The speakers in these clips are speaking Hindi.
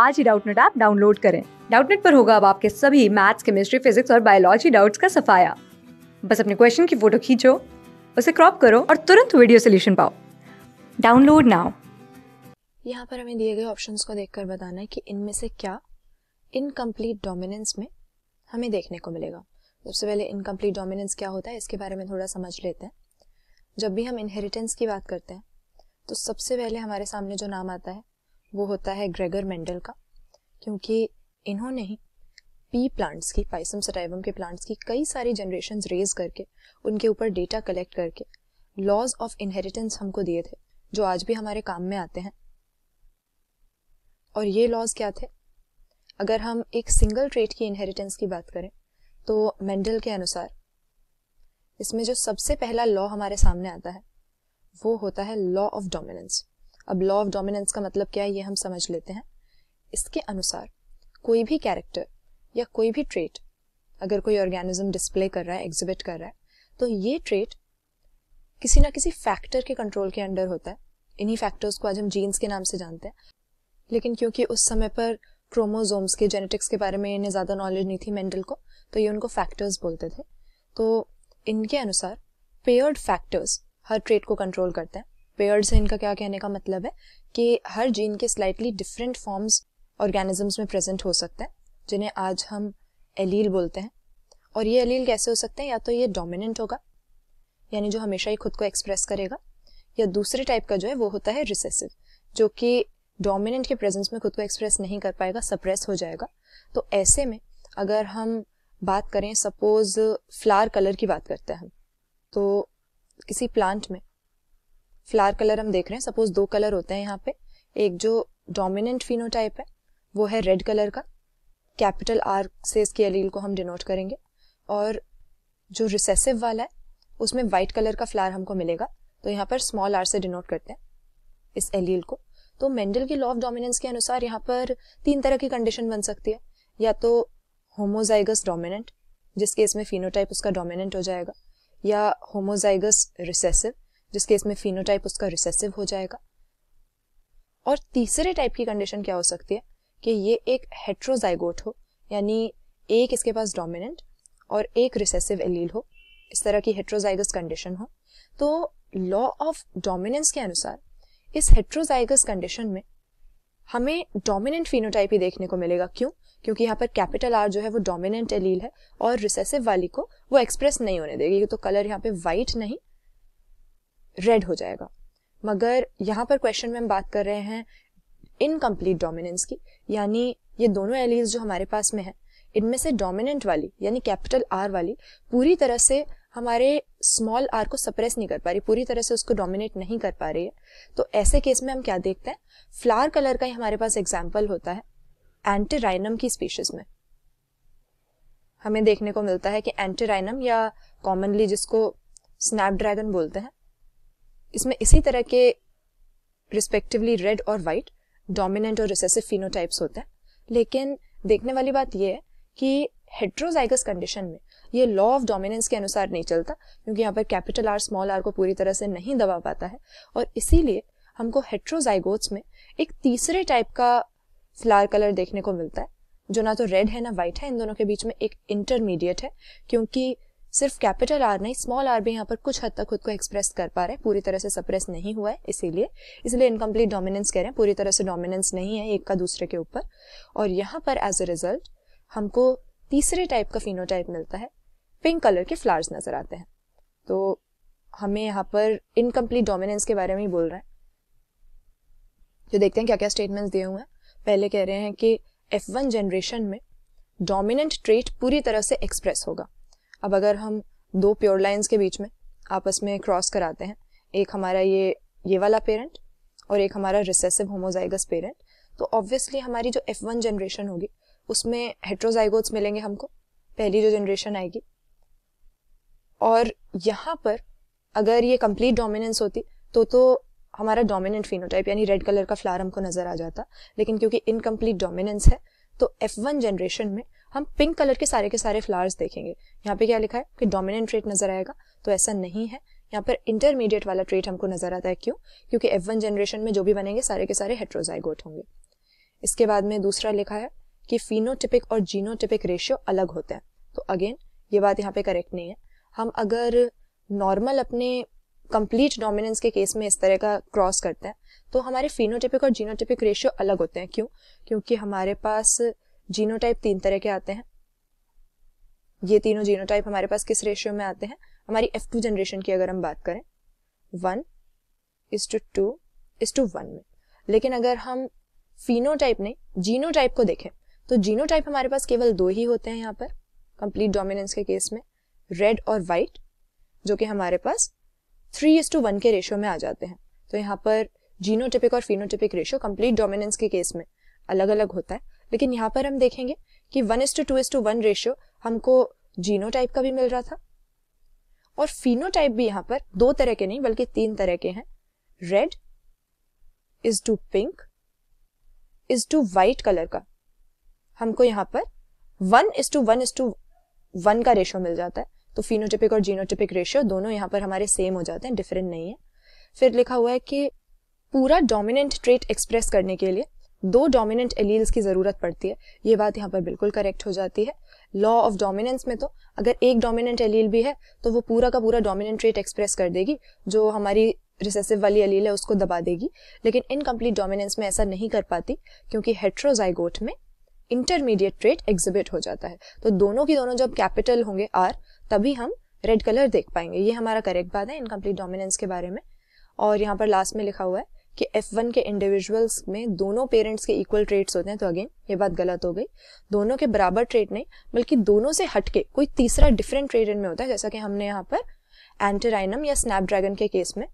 आज ही डाउटनेट ऐप डाउनलोड करें डाउटनेट पर होगा अब आपके सभी मैथ्स केमिस्ट्री फिजिक्स और बायोलॉजी डाउट्स का सफाया बस अपने क्वेश्चन की फोटो खींचो उसे क्रॉप करो और तुरंत वीडियो सोल्यूशन पाओ डाउनलोड नाउ यहाँ पर हमें दिए गए ऑप्शंस को देखकर बताना है कि इनमें से क्या इनकम्प्लीट डोमिनेंस में हमें देखने को मिलेगा सबसे पहले इनकम्प्लीट डोमिनेंस क्या होता है इसके बारे में थोड़ा समझ लेते हैं जब भी हम इनहेरिटेंस की बात करते हैं तो सबसे पहले हमारे सामने जो नाम आता है वो होता है ग्रेगर मेंडल का क्योंकि इन्होंने ही पी प्लांट्स की पाइसम सटाइबम के प्लांट्स की कई सारी जनरेशन रेज करके उनके ऊपर डेटा कलेक्ट करके लॉज ऑफ इनहेरिटेंस हमको दिए थे जो आज भी हमारे काम में आते हैं और ये लॉज क्या थे अगर हम एक सिंगल ट्रेट की इनहेरिटेंस की बात करें तो मेंडल के अनुसार इसमें जो सबसे पहला लॉ हमारे सामने आता है वो होता है लॉ ऑफ डोमिनेंस अब लॉ ऑफ डोमिनेंस का मतलब क्या है ये हम समझ लेते हैं इसके अनुसार कोई भी कैरेक्टर या कोई भी ट्रेट अगर कोई ऑर्गेनिज्म डिस्प्ले कर रहा है एग्जिबिट कर रहा है तो ये ट्रेट किसी ना किसी फैक्टर के कंट्रोल के अंडर होता है इन्हीं फैक्टर्स को आज हम जीन्स के नाम से जानते हैं लेकिन क्योंकि उस समय पर क्रोमोजोम्स के जेनेटिक्स के बारे में इन्हें ज़्यादा नॉलेज नहीं थी मेंडल को तो ये उनको फैक्टर्स बोलते थे तो इनके अनुसार पेयर्ड फैक्टर्स हर ट्रेट को कंट्रोल करते हैं पेयर्ड है इनका क्या कहने का मतलब है कि हर जीन के स्लाइटली डिफरेंट फॉर्म्स ऑर्गेनिजम्स में प्रेजेंट हो सकते हैं जिन्हें आज हम एलील बोलते हैं और ये एलील कैसे हो सकते हैं या तो ये डोमिनेंट होगा यानी जो हमेशा ही खुद को एक्सप्रेस करेगा या दूसरे टाइप का जो है वो होता है रिसेसिव जो कि डोमिनेंट के प्रेजेंस में खुद को एक्सप्रेस नहीं कर पाएगा सप्रेस हो जाएगा तो ऐसे में अगर हम बात करें सपोज फ्लावर कलर की बात करते हैं हम तो किसी प्लांट में फ्लावर कलर हम देख रहे हैं सपोज दो कलर होते हैं यहाँ पे एक जो डोमिनेंट फिनोटाइप है वो है रेड कलर का कैपिटल आर से इसकी एलील को हम डिनोट करेंगे और जो रिसेसिव वाला है उसमें वाइट कलर का फ्लावर हमको मिलेगा तो यहाँ पर स्मॉल आर से डिनोट करते हैं इस एलील को तो मेंडल की लॉ ऑफ डोमिनेंस के अनुसार यहाँ पर तीन तरह की कंडीशन बन सकती है या तो होमोजाइगस डोमिनेंट जिस केस में फिनोटाइप उसका डोमिनेंट हो जाएगा या होमोजाइगस रिसेसिव जिस केस में फिनोटाइप उसका रिसेसिव हो जाएगा और तीसरे टाइप की कंडीशन क्या हो सकती है कि ये एक हेट्रोजाइगोट हो यानी एक इसके पास डोमिनेंट और एक रिसेसिव एलील हो इस तरह की हेट्रोजाइगस कंडीशन हो तो लॉ ऑफ डोमिनेंस के अनुसार इस हेट्रोजाइगस कंडीशन में हमें डोमिनेंट फिनोटाइप ही देखने को मिलेगा क्यों क्योंकि यहाँ पर कैपिटल आर जो है वो डोमिनेंट एलील है और रिसेसिव वाली को वो एक्सप्रेस नहीं होने देगी तो कलर यहाँ पे वाइट नहीं रेड हो जाएगा मगर यहाँ पर क्वेश्चन में हम बात कर रहे हैं इनकम्प्लीट डोमिनेंस की यानी ये दोनों एलियंस जो हमारे पास में है इनमें से डोमिनेंट वाली यानी कैपिटल आर वाली पूरी तरह से हमारे स्मॉल आर को सप्रेस नहीं कर पा रही पूरी तरह से उसको डोमिनेट नहीं कर पा रही है तो ऐसे केस में हम क्या देखते हैं फ्लावर कलर का ही हमारे पास एग्जाम्पल होता है एंटेराइनम की स्पीशीज में हमें देखने को मिलता है कि एंटेराइनम या कॉमनली जिसको स्नैपड्रैगन बोलते हैं इसमें इसी तरह के रिस्पेक्टिवली रेड और वाइट डोमिनेंट और रिसेसिव फिनोटाइप्स होते हैं लेकिन देखने वाली बात यह है कि हेट्रोजाइगस कंडीशन में ये लॉ ऑफ डोमिनेंस के अनुसार नहीं चलता क्योंकि यहाँ पर कैपिटल आर स्मॉल आर को पूरी तरह से नहीं दबा पाता है और इसीलिए हमको हेट्रोजाइगोट्स में एक तीसरे टाइप का फ्लार कलर देखने को मिलता है जो ना तो रेड है ना वाइट है इन दोनों के बीच में एक इंटरमीडिएट है क्योंकि सिर्फ कैपिटल आर नहीं स्मॉल आर भी यहाँ पर कुछ हद तक खुद को एक्सप्रेस कर पा रहे हैं पूरी तरह से सप्रेस नहीं हुआ है इसीलिए इसलिए इनकम्प्लीट डोमिनेंस कह रहे हैं पूरी तरह से डोमिनेंस नहीं है एक का दूसरे के ऊपर और यहाँ पर एज ए रिजल्ट हमको तीसरे टाइप का फिनो मिलता है पिंक कलर के फ्लावर्स नज़र आते हैं तो हमें यहाँ पर इनकम्प्लीट डोमिनेंस के बारे में ही बोल रहे हैं जो तो देखते हैं क्या क्या स्टेटमेंट्स दिए हुए हैं पहले कह रहे हैं कि एफ वन जनरेशन में डोमिनेंट ट्रेट पूरी तरह से एक्सप्रेस होगा अब अगर हम दो प्योर लाइन्स के बीच में आपस में क्रॉस कराते हैं एक हमारा ये ये वाला पेरेंट और एक हमारा रिसेसिव होमोजाइगस पेरेंट तो ऑब्वियसली हमारी जो एफ वन जनरेशन होगी उसमें हेट्रोजाइगोट्स मिलेंगे हमको पहली जो जनरेशन आएगी और यहाँ पर अगर ये कंप्लीट डोमिनेंस होती तो तो हमारा डोमिनेंट फिनोटाइप यानी रेड कलर का फ्लार हमको नजर आ जाता लेकिन क्योंकि इनकम्प्लीट डोमिनेंस है तो एफ वन जनरेशन में हम पिंक कलर के सारे के सारे फ्लावर्स देखेंगे यहाँ पे क्या लिखा है कि डोमिनेंट ट्रेट नजर आएगा तो ऐसा नहीं है यहाँ पर इंटरमीडिएट वाला ट्रेट हमको नजर आता है क्यों क्योंकि एफ जनरेशन में जो भी बनेंगे सारे के सारे हेट्रोजाइगोट होंगे इसके बाद में दूसरा लिखा है कि फिनोटिपिक और जीनोटिपिक रेशियो अलग होते हैं तो अगेन ये बात यहाँ पे करेक्ट नहीं है हम अगर नॉर्मल अपने कंप्लीट डोमिनेंस के केस में इस तरह का क्रॉस करते हैं तो हमारे फिनोटिपिक और जीनोटिपिक रेशियो अलग होते हैं क्यों क्योंकि हमारे पास जीनोटाइप तीन तरह के आते हैं ये तीनों जीनोटाइप हमारे पास किस रेशियो में आते हैं हमारी एफ टू जनरेशन की अगर हम बात करें one is to two is to one में लेकिन अगर हम फिनोटाइप ने जीनोटाइप को देखें तो जीनोटाइप हमारे पास केवल दो ही होते हैं यहाँ पर कंप्लीट डोमिनेंस के केस में रेड और वाइट जो कि हमारे पास थ्री इज टू वन के रेशियो में आ जाते हैं तो यहाँ पर जीनोटिपिक और फिनोटिपिक रेशियो कंप्लीट डोमिनेंस के केस में अलग अलग होता है लेकिन यहाँ पर हम देखेंगे कि one is to two is to one ratio हमको जीनो टाइप का भी मिल रहा था और टाइप भी यहाँ पर दो तरह के नहीं बल्कि तीन तरह के हैं red is to pink is to white colour का हमको यहाँ पर one is to one is to one का रेशियो मिल जाता है तो फिनोटिपिक और जीनोटिपिक रेशियो दोनों यहाँ पर हमारे सेम हो जाते हैं डिफरेंट नहीं है फिर लिखा हुआ है कि पूरा डोमिनेंट ट्रेट एक्सप्रेस करने के लिए दो डोमिनेंट एलील्स की ज़रूरत पड़ती है ये बात यहाँ पर बिल्कुल करेक्ट हो जाती है लॉ ऑफ डोमिनेंस में तो अगर एक डोमिनेंट एलील भी है तो वो पूरा का पूरा डोमिनेंट रेट एक्सप्रेस कर देगी जो हमारी रिसेसिव वाली एलील है उसको दबा देगी लेकिन इनकम्प्लीट डोमिनेंस में ऐसा नहीं कर पाती क्योंकि हेट्रोजाइगोट में इंटरमीडिएट ट्रेट एग्जिबिट हो जाता है तो दोनों की दोनों जब कैपिटल होंगे आर तभी हम रेड कलर देख पाएंगे ये हमारा करेक्ट बात है इनकम्प्लीट डोमिनेंस के बारे में और यहाँ पर लास्ट में लिखा हुआ है कि F1 के इंडिविजुअल्स में दोनों पेरेंट्स के इक्वल ट्रेट्स होते हैं तो अगेन ये बात गलत हो गई दोनों के बराबर ट्रेट नहीं बल्कि दोनों से हटके कोई तीसरा डिफरेंट ट्रेट इनमें होता है जैसा कि हमने यहाँ पर एंटेराइनम या स्नैपड्रैगन के केस में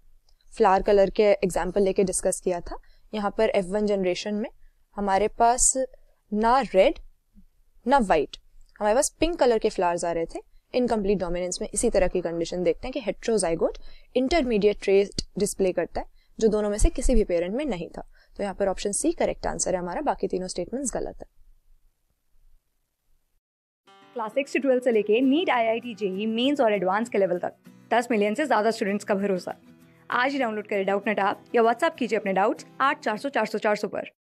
फ्लावर कलर के एग्जाम्पल लेके डिस्कस किया था यहाँ पर एफ जनरेशन में हमारे पास ना रेड ना वाइट हमारे पास पिंक कलर के फ्लावर्स आ रहे थे इनकम्प्लीट डोमिनेंस में इसी तरह की कंडीशन देखते हैं कि हेट्रोजाइगोट इंटरमीडिएट ट्रेस डिस्प्ले करता है जो दोनों में से किसी भी पेरेंट में नहीं था तो यहाँ पर ऑप्शन सी करेक्ट आंसर है हमारा बाकी तीनों स्टेटमेंट्स गलत है क्लास सिक्स टू ट्वेल्थ से लेके NEET I I T JEE mains और एडवांस के लेवल तक दस मिलियन से ज़्यादा स्टूडेंट्स का भरोसा आज ही डाउनलोड करें डाउट नेट आप या व्हाट्सअप कीजिए अपने डाउट्स आठ चार सौ चार सौ चार सौ पर